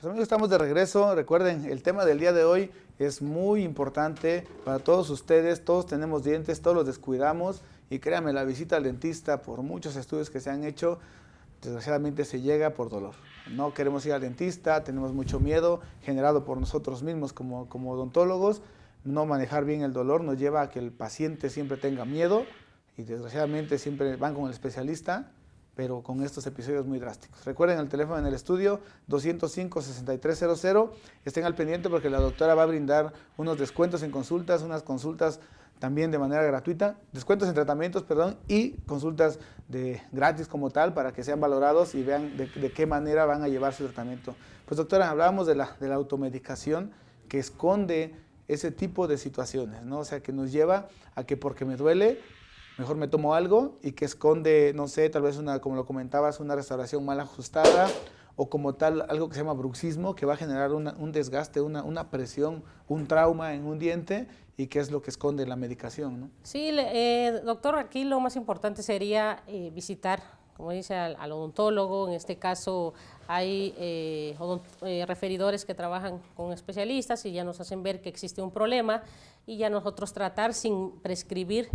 Pues, amigos, estamos de regreso. Recuerden, el tema del día de hoy es muy importante para todos ustedes. Todos tenemos dientes, todos los descuidamos. Y créanme, la visita al dentista, por muchos estudios que se han hecho, desgraciadamente se llega por dolor. No queremos ir al dentista, tenemos mucho miedo generado por nosotros mismos como, como odontólogos. No manejar bien el dolor nos lleva a que el paciente siempre tenga miedo y desgraciadamente siempre van con el especialista pero con estos episodios muy drásticos. Recuerden el teléfono en el estudio 205-6300. Estén al pendiente porque la doctora va a brindar unos descuentos en consultas, unas consultas también de manera gratuita, descuentos en tratamientos, perdón, y consultas de gratis como tal para que sean valorados y vean de, qué manera van a llevar su tratamiento. Pues doctora, hablábamos de la, de la automedicación que esconde ese tipo de situaciones, ¿no? O sea, que nos lleva a que porque me duele, mejor me tomo algo y que esconde, no sé, tal vez una, como lo comentabas, una restauración mal ajustada o como tal algo que se llama bruxismo, que va a generar un desgaste, una, presión, un trauma en un diente y que es lo que esconde la medicación. ¿no? Sí, eh, doctor, aquí lo más importante sería eh, visitar, como dice, al, odontólogo, en este caso hay eh, referidores que trabajan con especialistas y ya nos hacen ver que existe un problema y ya nosotros tratar sin prescribir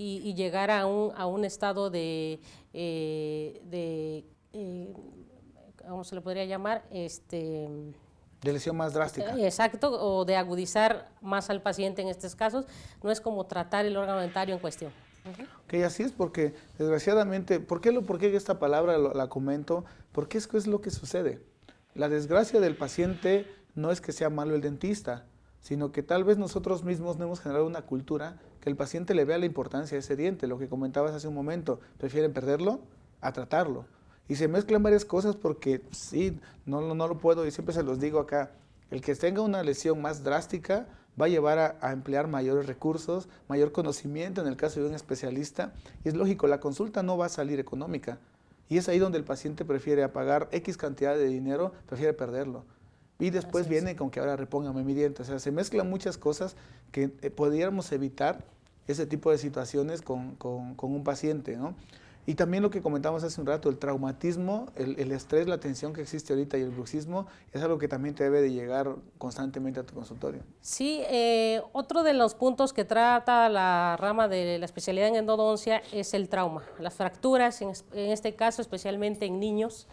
y, llegar a un, a un estado de, eh, eh, ¿cómo se le podría llamar? Este, de lesión más drástica. Eh, exacto, o de agudizar más al paciente en estos casos, no es como tratar el órgano dentario en cuestión. Ok, así es porque desgraciadamente, ¿por qué, lo, por qué esta palabra la comento? Porque es, es lo que sucede. La desgracia del paciente no es que sea malo el dentista, sino que tal vez nosotros mismos no hemos generado una cultura el paciente le vea la importancia de ese diente, lo que comentabas hace un momento, prefieren perderlo a tratarlo. Y se mezclan varias cosas porque sí, no, no, lo puedo y siempre se los digo acá, el que tenga una lesión más drástica va a llevar a, emplear mayores recursos, mayor conocimiento en el caso de un especialista. Y es lógico, la consulta no va a salir económica. Y es ahí donde el paciente prefiere pagar X cantidad de dinero, prefiere perderlo. Y después viene con que ahora repóngame mi diente. O sea, se mezclan muchas cosas que eh, podríamos evitar ese tipo de situaciones con, un paciente, Y también lo que comentamos hace un rato, el traumatismo, el, estrés, la tensión que existe ahorita y el bruxismo es algo que también te debe de llegar constantemente a tu consultorio. Sí, eh, otro de los puntos que trata la rama de la especialidad en endodoncia es el trauma, las fracturas, en, este caso especialmente en niños,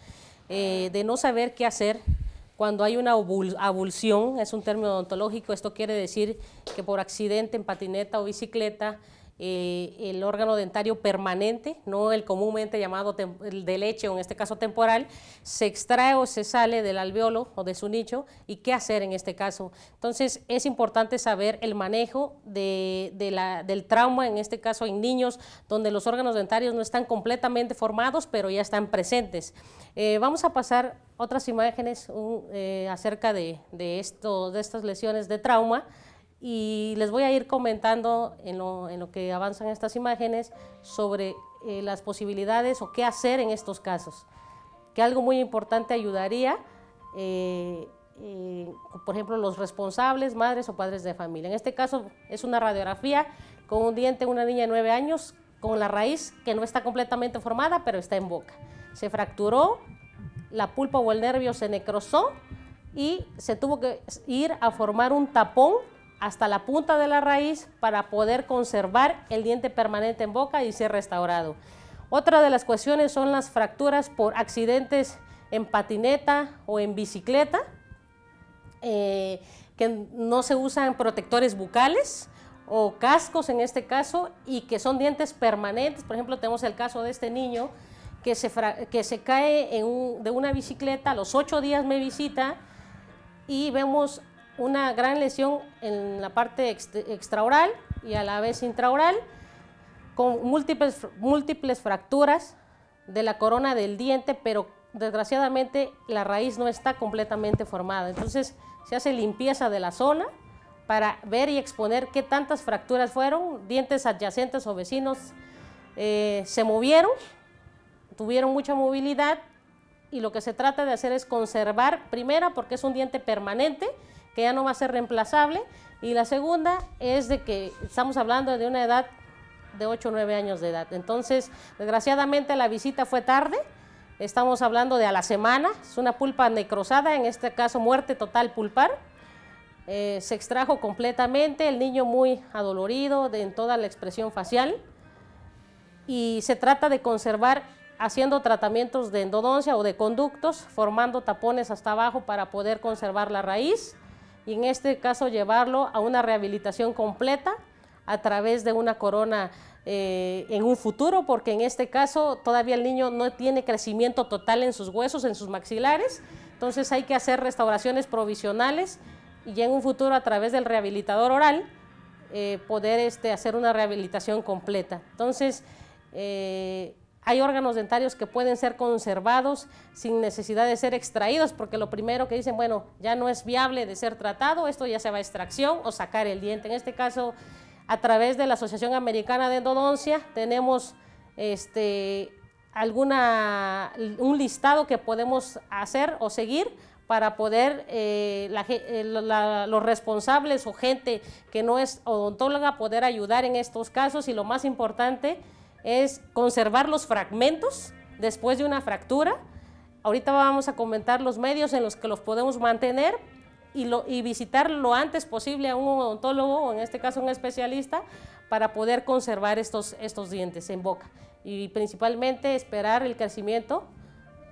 eh, de no saber qué hacer, cuando hay una abulsión, es un término odontológico, esto quiere decir que por accidente en patineta o bicicleta eh, el órgano dentario permanente, no el comúnmente llamado de leche o en este caso temporal, se extrae o se sale del alveolo o de su nicho y qué hacer en este caso. Entonces es importante saber el manejo del trauma, en este caso en niños donde los órganos dentarios no están completamente formados pero ya están presentes. Eh, vamos a pasar otras imágenes eh, acerca de, de estas lesiones de trauma y les voy a ir comentando en lo, que avanzan estas imágenes sobre eh, las posibilidades o qué hacer en estos casos. Que algo muy importante ayudaría, eh, eh, por ejemplo, los responsables, madres o padres de familia. En este caso es una radiografía con un diente una niña de 9 años con la raíz que no está completamente formada, pero está en boca. Se fracturó, la pulpa o el nervio se necrosó y se tuvo que ir a formar un tapón hasta la punta de la raíz para poder conservar el diente permanente en boca y ser restaurado. Otra de las cuestiones son las fracturas por accidentes en patineta o en bicicleta, eh, que no se usan protectores bucales o cascos en este caso y que son dientes permanentes. Por ejemplo, tenemos el caso de este niño que se, que se cae de una bicicleta, a los ocho días me visita y vemos una gran lesión en la parte extraoral y a la vez intraoral, con múltiples, fracturas de la corona del diente, pero desgraciadamente la raíz no está completamente formada. Entonces se hace limpieza de la zona para ver y exponer qué tantas fracturas fueron, dientes adyacentes o vecinos eh, se movieron, tuvieron mucha movilidad y lo que se trata de hacer es conservar, primero porque es un diente permanente, que ya no va a ser reemplazable. Y la segunda es de que estamos hablando de una edad de 8 o 9 años de edad. Entonces, desgraciadamente la visita fue tarde. Estamos hablando de a la semana. Es una pulpa necrosada, en este caso muerte total pulpar. Eh, se extrajo completamente, el niño muy adolorido en toda la expresión facial. Y se trata de conservar haciendo tratamientos de endodoncia o de conductos, formando tapones hasta abajo para poder conservar la raíz y en este caso llevarlo a una rehabilitación completa a través de una corona eh, en un futuro, porque en este caso todavía el niño no tiene crecimiento total en sus huesos, en sus maxilares, entonces hay que hacer restauraciones provisionales y en un futuro a través del rehabilitador oral eh, poder este, hacer una rehabilitación completa. Entonces, eh, hay órganos dentarios que pueden ser conservados sin necesidad de ser extraídos, porque lo primero que dicen, bueno, ya no es viable de ser tratado, esto ya se va a extracción o sacar el diente. En este caso, a través de la Asociación Americana de Endodoncia, tenemos este, alguna, un listado que podemos hacer o seguir para poder eh, eh, los responsables o gente que no es odontóloga poder ayudar en estos casos y lo más importante es conservar los fragmentos después de una fractura. Ahorita vamos a comentar los medios en los que los podemos mantener y, visitar lo antes posible a un odontólogo o en este caso un especialista para poder conservar estos, dientes en boca y principalmente esperar el crecimiento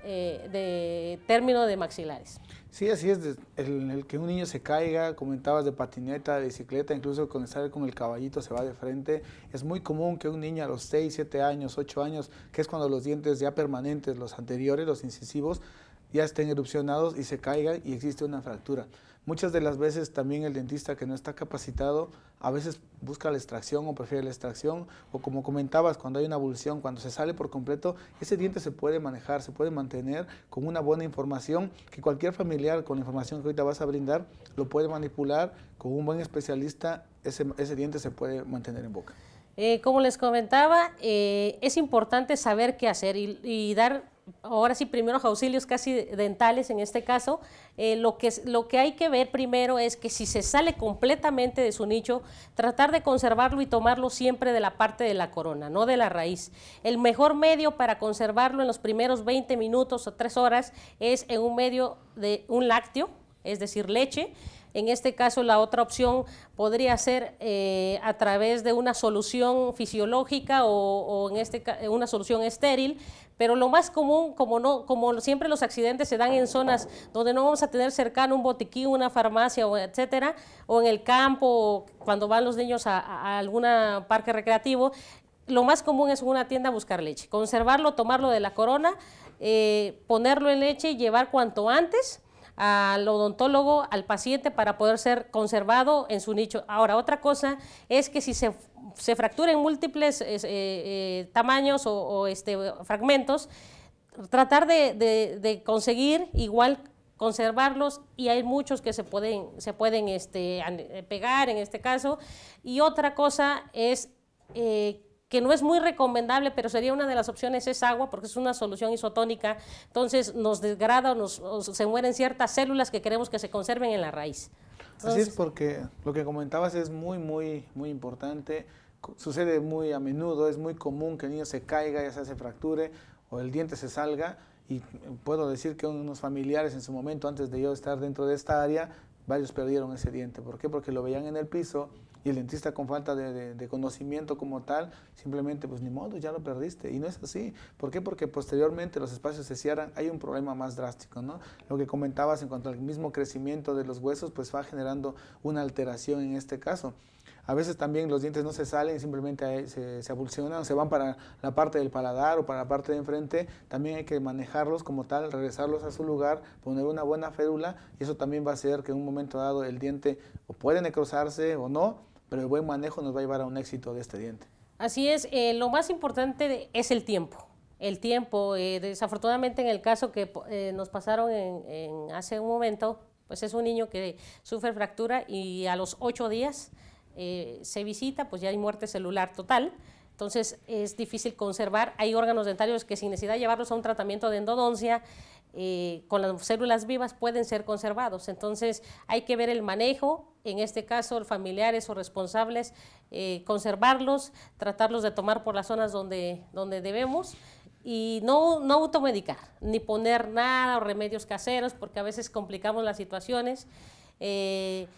eh, de término de maxilares. Sí, así es, el, el, que un niño se caiga, comentabas de patineta, de bicicleta, incluso con estar con el caballito se va de frente. Es muy común que un niño a los 6, 7 años, 8 años, que es cuando los dientes ya permanentes, los anteriores, los incisivos, ya estén erupcionados y se caigan y existe una fractura. Muchas de las veces también el dentista que no está capacitado a veces busca la extracción o prefiere la extracción o como comentabas, cuando hay una evolución cuando se sale por completo, ese diente se puede manejar, se puede mantener con una buena información que cualquier familiar con la información que ahorita vas a brindar lo puede manipular con un buen especialista, ese, diente se puede mantener en boca. Eh, como les comentaba, eh, es importante saber qué hacer y, y dar ahora sí, primeros auxilios casi dentales en este caso, eh, lo, que, lo que hay que ver primero es que si se sale completamente de su nicho, tratar de conservarlo y tomarlo siempre de la parte de la corona, no de la raíz. El mejor medio para conservarlo en los primeros 20 minutos o 3 horas es en un medio de un lácteo, es decir, leche, en este caso, la otra opción podría ser eh, a través de una solución fisiológica o, en este eh, una solución estéril, pero lo más común, como, no, como siempre los accidentes se dan en zonas donde no vamos a tener cercano un botiquín, una farmacia, o etcétera, o en el campo, cuando van los niños a, algún parque recreativo, lo más común es una tienda buscar leche, conservarlo, tomarlo de la corona, eh, ponerlo en leche y llevar cuanto antes al odontólogo, al paciente para poder ser conservado en su nicho. Ahora, otra cosa es que si se, se múltiples eh, eh, tamaños o, este, fragmentos, tratar de, conseguir igual conservarlos y hay muchos que se pueden, se pueden este, eh, pegar en este caso. Y otra cosa es que no es muy recomendable, pero sería una de las opciones, es agua, porque es una solución isotónica, entonces nos desgrada o se mueren ciertas células que queremos que se conserven en la raíz. Así es porque lo que comentabas es muy, muy, muy importante. Sucede muy a menudo, es muy común que el niño se caiga, ya sea se fracture o el diente se salga. Y puedo decir que unos familiares en su momento, antes de yo estar dentro de esta área, varios perdieron ese diente. ¿Por qué? Porque lo veían en el piso, y el dentista con falta de, conocimiento como tal, simplemente pues ni modo, ya lo perdiste. Y no es así. ¿Por qué? Porque posteriormente los espacios se cierran, hay un problema más drástico, ¿no? Lo que comentabas en cuanto al mismo crecimiento de los huesos, pues va generando una alteración en este caso. A veces también los dientes no se salen, simplemente se, se abulsionan, se van para la parte del paladar o para la parte de enfrente. También hay que manejarlos como tal, regresarlos a su lugar, poner una buena férula y eso también va a hacer que en un momento dado el diente o puede necrosarse o no, pero el buen manejo nos va a llevar a un éxito de este diente. Así es, eh, lo más importante es el tiempo. El tiempo, eh, desafortunadamente en el caso que eh, nos pasaron en, hace un momento, pues es un niño que sufre fractura y a los ocho días se visita, pues ya hay muerte celular total. Entonces es difícil conservar. Hay órganos dentarios que sin necesidad llevarlos a un tratamiento de endodoncia eh, con las células vivas pueden ser conservados. Entonces hay que ver el manejo, en este caso familiares o responsables, eh, conservarlos, tratarlos de tomar por las zonas donde, donde debemos y no, no automedicar, ni poner nada o remedios caseros, porque a veces complicamos las situaciones. Eh,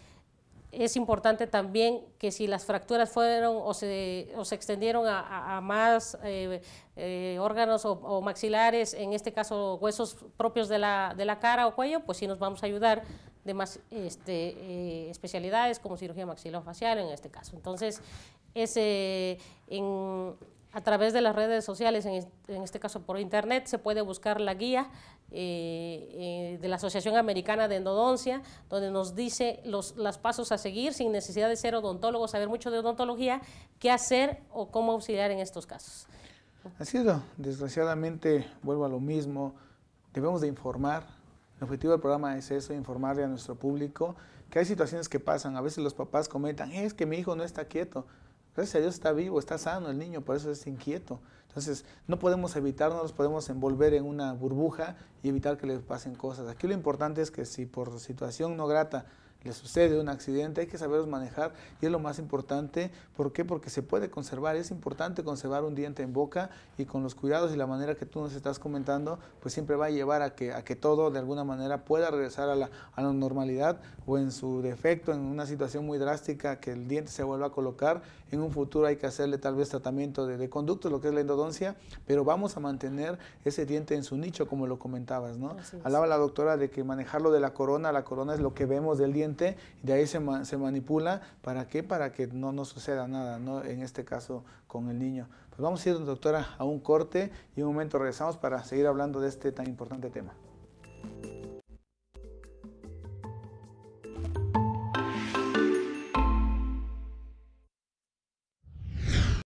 es importante también que si las fracturas fueron o se, extendieron a, más eh, eh, órganos o, maxilares, en este caso huesos propios de la, cara o cuello, pues sí nos vamos a ayudar de más este, eh, especialidades como cirugía maxilofacial en este caso. Entonces, ese... en, a través de las redes sociales, en, este caso por internet, se puede buscar la guía eh, eh, de la Asociación Americana de Endodoncia, donde nos dice los pasos a seguir sin necesidad de ser odontólogo, saber mucho de odontología, qué hacer o cómo auxiliar en estos casos. Así es, desgraciadamente vuelvo a lo mismo, debemos de informar, el objetivo del programa es eso, informarle a nuestro público que hay situaciones que pasan, a veces los papás comentan, es que mi hijo no está quieto, Gracias a Dios está vivo, está sano el niño, por eso es inquieto. Entonces, no podemos evitar, no los podemos envolver en una burbuja y evitar que le pasen cosas. Aquí lo importante es que si por situación no grata le sucede un accidente, hay que saberlos manejar y es lo más importante. ¿Por qué? Porque se puede conservar, es importante conservar un diente en boca y con los cuidados y la manera que tú nos estás comentando, pues siempre va a llevar a que, a que todo de alguna manera pueda regresar a la, normalidad o en su defecto, en una situación muy drástica, que el diente se vuelva a colocar. En un futuro hay que hacerle tal vez tratamiento de, de conducto, lo que es la endodoncia, pero vamos a mantener ese diente en su nicho, como lo comentabas, ¿no? Hablaba la doctora de que manejarlo de la corona, la corona es lo que vemos del diente y de ahí se, manipula, ¿para qué? Para que no, nos suceda nada, ¿no? en este caso con el niño. Pues vamos a ir, doctora, a un corte y un momento regresamos para seguir hablando de este tan importante tema.